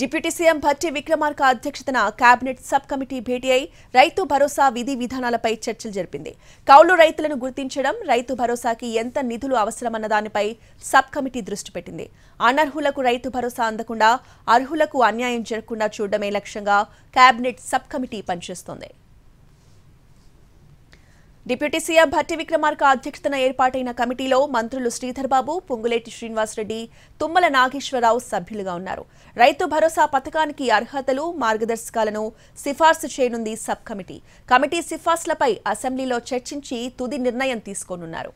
deputy CM Bhatti Vikramarka అధ్యక్షతన cabinet sub committee భేటీ అయి రైతు భరోసా విధి విధానాలపై చర్చలు జరిపింది కౌలు రైతులను గుర్తించడం రైతు భరోసాకి ఎంత నిధులు అవసరమన్న దానిపై సబ్ కమిటీ దృష్టి పెట్టింది అనర్హులకు రైతు భరోసా అందకుండా అర్హులకు అన్యాయం జరగకుండా చూడడమే లక్ష్యంగా కేబినెట్ సబ్ కమిటీ పనిచేస్తోంది డిప్యూటీ సీఎం భట్టి విక్రమార్క అధ్యక్షతన ఏర్పాటైన కమిటీలో మంత్రులు శ్రీధర్బాబు పొంగులేటి శ్రీనివాసరెడ్డి తుమ్మల నాగేశ్వరరావు సభ్యులుగా ఉన్నారు రైతు భరోసా పథకానికి అర్హతలు మార్గదర్శకాలను సిఫార్సు చేయనుంది సబ్ కమిటీ కమిటీ సిఫార్సులపై అసెంబ్లీలో చర్చించి తుది నిర్ణయం తీసుకోనున్నారు